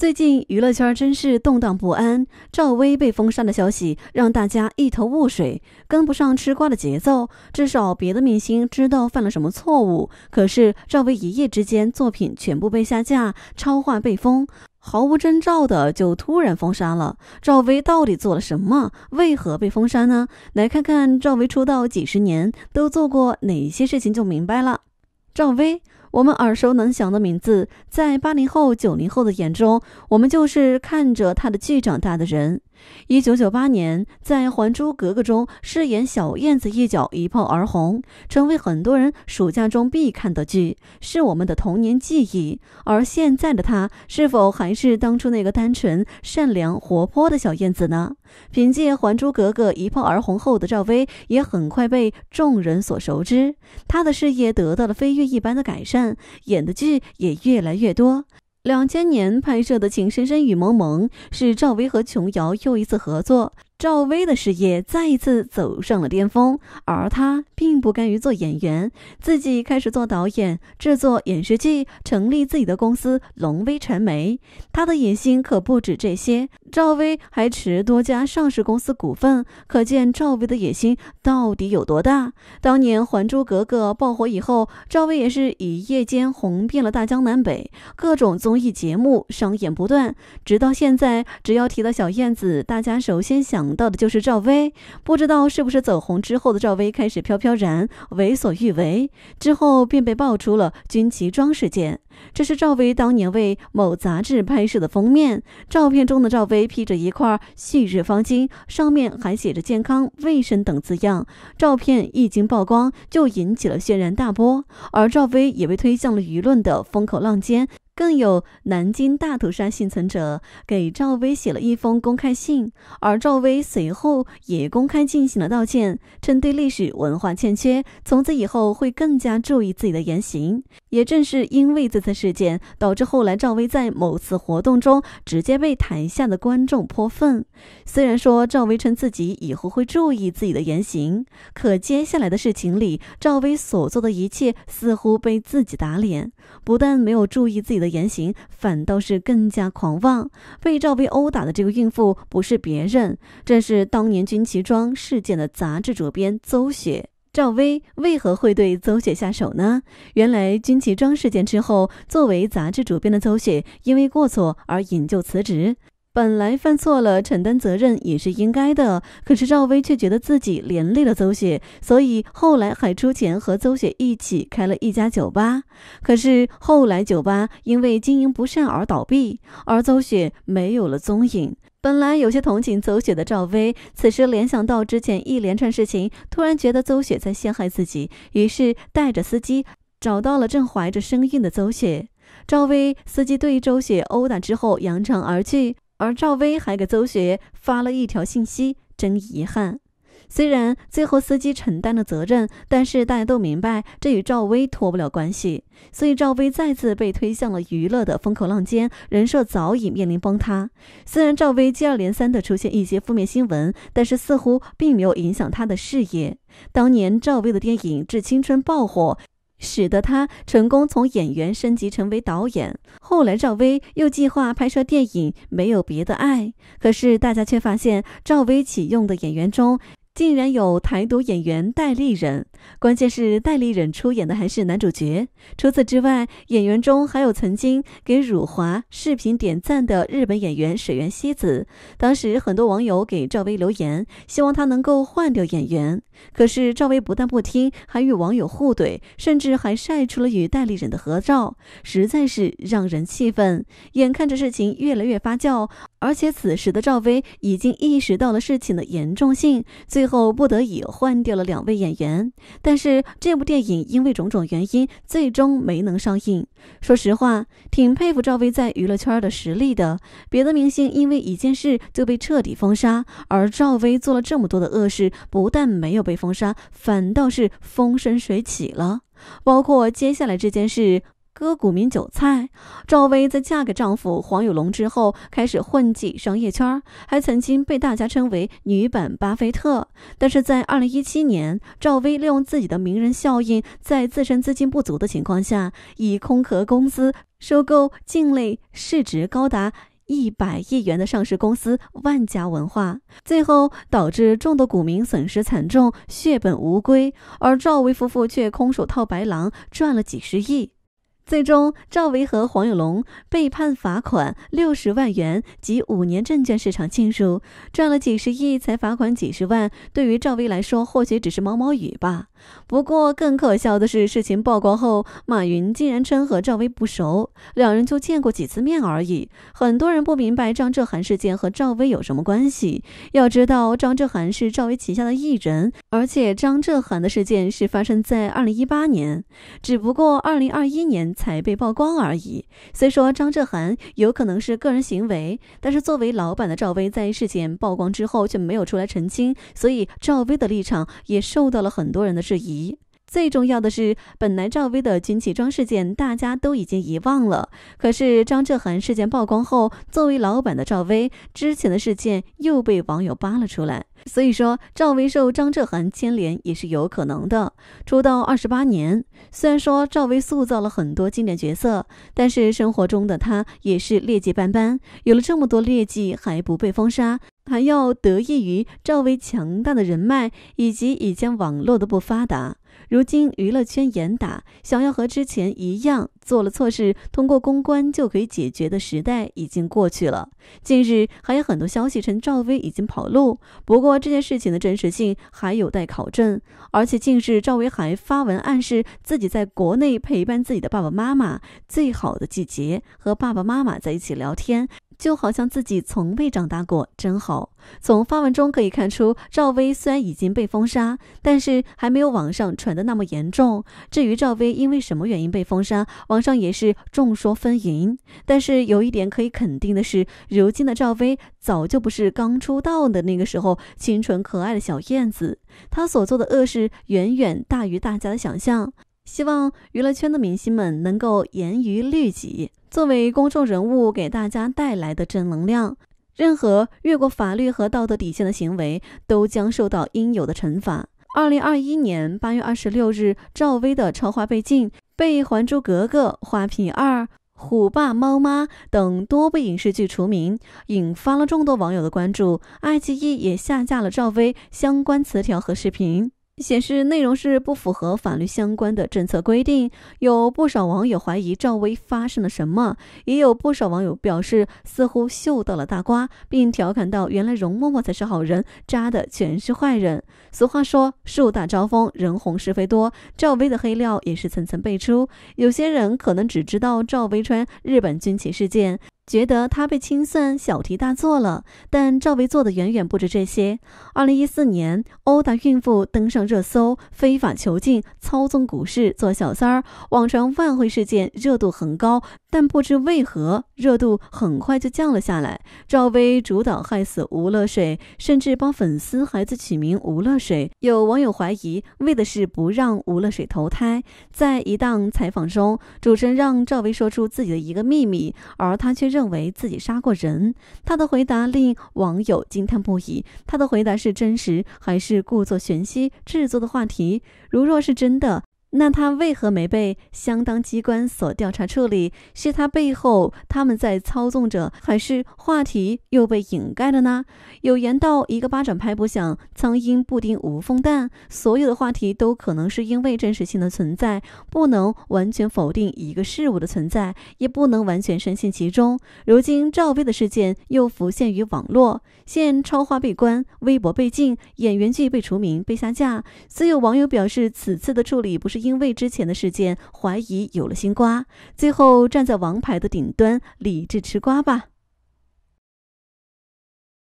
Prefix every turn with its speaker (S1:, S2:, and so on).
S1: 最近娱乐圈真是动荡不安，赵薇被封杀的消息让大家一头雾水，跟不上吃瓜的节奏。至少别的明星知道犯了什么错误，可是赵薇一夜之间作品全部被下架，超话被封，毫无征兆的就突然封杀了。赵薇到底做了什么？为何被封杀呢？来看看赵薇出道几十年都做过哪些事情就明白了。赵薇。我们耳熟能详的名字，在八零后、九零后的眼中，我们就是看着他的剧长大的人。一九九八年，在《还珠格格》中饰演小燕子一角，一炮而红，成为很多人暑假中必看的剧，是我们的童年记忆。而现在的她，是否还是当初那个单纯、善良、活泼的小燕子呢？凭借《还珠格格》一炮而红后的赵薇，也很快被众人所熟知，她的事业得到了飞跃一般的改善，演的剧也越来越多。两千年拍摄的《情深深雨蒙蒙》是赵薇和琼瑶又一次合作。赵薇的事业再一次走上了巅峰，而她并不甘于做演员，自己开始做导演、制作影视剧，成立自己的公司龙威传媒。她的野心可不止这些，赵薇还持多家上市公司股份，可见赵薇的野心到底有多大。当年《还珠格格》爆火以后，赵薇也是一夜间红遍了大江南北，各种综艺节目上演不断。直到现在，只要提到小燕子，大家首先想。到的就是赵薇，不知道是不是走红之后的赵薇开始飘飘然，为所欲为，之后便被爆出了军旗装事件。这是赵薇当年为某杂志拍摄的封面，照片中的赵薇披着一块旭日方巾，上面还写着“健康卫生”等字样。照片一经曝光，就引起了轩然大波，而赵薇也被推向了舆论的风口浪尖。更有南京大屠杀幸存者给赵薇写了一封公开信，而赵薇随后也公开进行了道歉，称对历史文化欠缺，从此以后会更加注意自己的言行。也正是因为这次事件，导致后来赵薇在某次活动中直接被台下的观众泼粪。虽然说赵薇称自己以后会注意自己的言行，可接下来的事情里，赵薇所做的一切似乎被自己打脸。不但没有注意自己的言行，反倒是更加狂妄。被赵薇殴打的这个孕妇不是别人，正是当年军旗装事件的杂志主编邹雪。赵薇为何会对邹雪下手呢？原来军旗装事件之后，作为杂志主编的邹雪因为过错而引咎辞职。本来犯错了，承担责任也是应该的。可是赵薇却觉得自己连累了邹雪，所以后来还出钱和邹雪一起开了一家酒吧。可是后来酒吧因为经营不善而倒闭，而邹雪没有了踪影。本来有些同情邹雪的赵薇，此时联想到之前一连串事情，突然觉得邹雪在陷害自己，于是带着司机找到了正怀着身孕的邹雪。赵薇司机对邹雪殴打之后，扬长而去。而赵薇还给邹学发了一条信息，真遗憾。虽然最后司机承担了责任，但是大家都明白，这与赵薇脱不了关系。所以赵薇再次被推向了娱乐的风口浪尖，人设早已面临崩塌。虽然赵薇接二连三的出现一些负面新闻，但是似乎并没有影响她的事业。当年赵薇的电影《致青春》爆火。使得他成功从演员升级成为导演。后来，赵薇又计划拍摄电影《没有别的爱》，可是大家却发现赵薇启用的演员中。竟然有台独演员戴立忍，关键是戴立忍出演的还是男主角。除此之外，演员中还有曾经给辱华视频点赞的日本演员水原希子。当时很多网友给赵薇留言，希望她能够换掉演员，可是赵薇不但不听，还与网友互怼，甚至还晒出了与戴立忍的合照，实在是让人气愤。眼看着事情越来越发酵，而且此时的赵薇已经意识到了事情的严重性，最。后不得已换掉了两位演员，但是这部电影因为种种原因最终没能上映。说实话，挺佩服赵薇在娱乐圈的实力的。别的明星因为一件事就被彻底封杀，而赵薇做了这么多的恶事，不但没有被封杀，反倒是风生水起了。包括接下来这件事。割股民韭菜。赵薇在嫁给丈夫黄有龙之后，开始混迹商业圈，还曾经被大家称为“女版巴菲特”。但是在二零一七年，赵薇利用自己的名人效应，在自身资金不足的情况下，以空壳公司收购境内市值高达一百亿元的上市公司万家文化，最后导致众多股民损失惨重，血本无归，而赵薇夫妇却空手套白狼，赚了几十亿。最终，赵薇和黄有龙被判罚款六十万元及五年证券市场禁入。赚了几十亿才罚款几十万，对于赵薇来说，或许只是毛毛雨吧。不过更可笑的是，事情曝光后，马云竟然称和赵薇不熟，两人就见过几次面而已。很多人不明白张哲瀚事件和赵薇有什么关系。要知道，张哲瀚是赵薇旗下的艺人，而且张哲瀚的事件是发生在二零一八年，只不过二零二一年。才被曝光而已。虽说张哲涵有可能是个人行为，但是作为老板的赵薇在事件曝光之后却没有出来澄清，所以赵薇的立场也受到了很多人的质疑。最重要的是，本来赵薇的军旗装事件大家都已经遗忘了，可是张哲涵事件曝光后，作为老板的赵薇之前的事件又被网友扒了出来。所以说，赵薇受张哲涵牵连也是有可能的。出道二十八年，虽然说赵薇塑造了很多经典角色，但是生活中的她也是劣迹斑斑。有了这么多劣迹还不被封杀，还要得益于赵薇强大的人脉以及以前网络的不发达。如今娱乐圈严打，想要和之前一样做了错事通过公关就可以解决的时代已经过去了。近日还有很多消息称赵薇已经跑路，不过这件事情的真实性还有待考证。而且近日赵薇还发文暗示自己在国内陪伴自己的爸爸妈妈，最好的季节和爸爸妈妈在一起聊天。就好像自己从未长大过，真好。从发文中可以看出，赵薇虽然已经被封杀，但是还没有网上传的那么严重。至于赵薇因为什么原因被封杀，网上也是众说纷纭。但是有一点可以肯定的是，如今的赵薇早就不是刚出道的那个时候清纯可爱的小燕子，她所做的恶事远远大于大家的想象。希望娱乐圈的明星们能够严于律己。作为公众人物给大家带来的正能量，任何越过法律和道德底线的行为都将受到应有的惩罚。二零二一年八月二十六日，赵薇的超话被禁，被《还珠格格》《花瓶二》《虎爸猫妈》等多部影视剧除名，引发了众多网友的关注。爱奇艺也下架了赵薇相关词条和视频。显示内容是不符合法律相关的政策规定，有不少网友怀疑赵薇发生了什么，也有不少网友表示似乎嗅到了大瓜，并调侃到：“原来容嬷嬷才是好人，扎的全是坏人。”俗话说“树大招风，人红是非多”，赵薇的黑料也是层层辈出。有些人可能只知道赵薇穿日本军旗事件。觉得他被清算小题大做了，但赵薇做的远远不止这些。二零一四年殴打孕妇登上热搜，非法囚禁，操纵股市，做小三儿，网传外汇事件热度很高，但不知为何热度很快就降了下来。赵薇主导害死吴乐水，甚至帮粉丝孩子取名吴乐水，有网友怀疑为的是不让吴乐水投胎。在一档采访中，主持人让赵薇说出自己的一个秘密，而她却认。认为自己杀过人，他的回答令网友惊叹不已。他的回答是真实，还是故作玄虚制作的话题？如若是真的。那他为何没被相当机关所调查处理？是他背后他们在操纵着，还是话题又被掩盖了呢？有言道：“一个巴掌拍不响，苍蝇不叮无缝蛋。”所有的话题都可能是因为真实性的存在，不能完全否定一个事物的存在，也不能完全深陷其中。如今赵薇的事件又浮现于网络，现超话被关，微博被禁，演员剧被除名、被下架。虽有网友表示此次的处理不是。因为之前的事件怀疑有了新瓜，最后站在王牌的顶端理智吃瓜吧。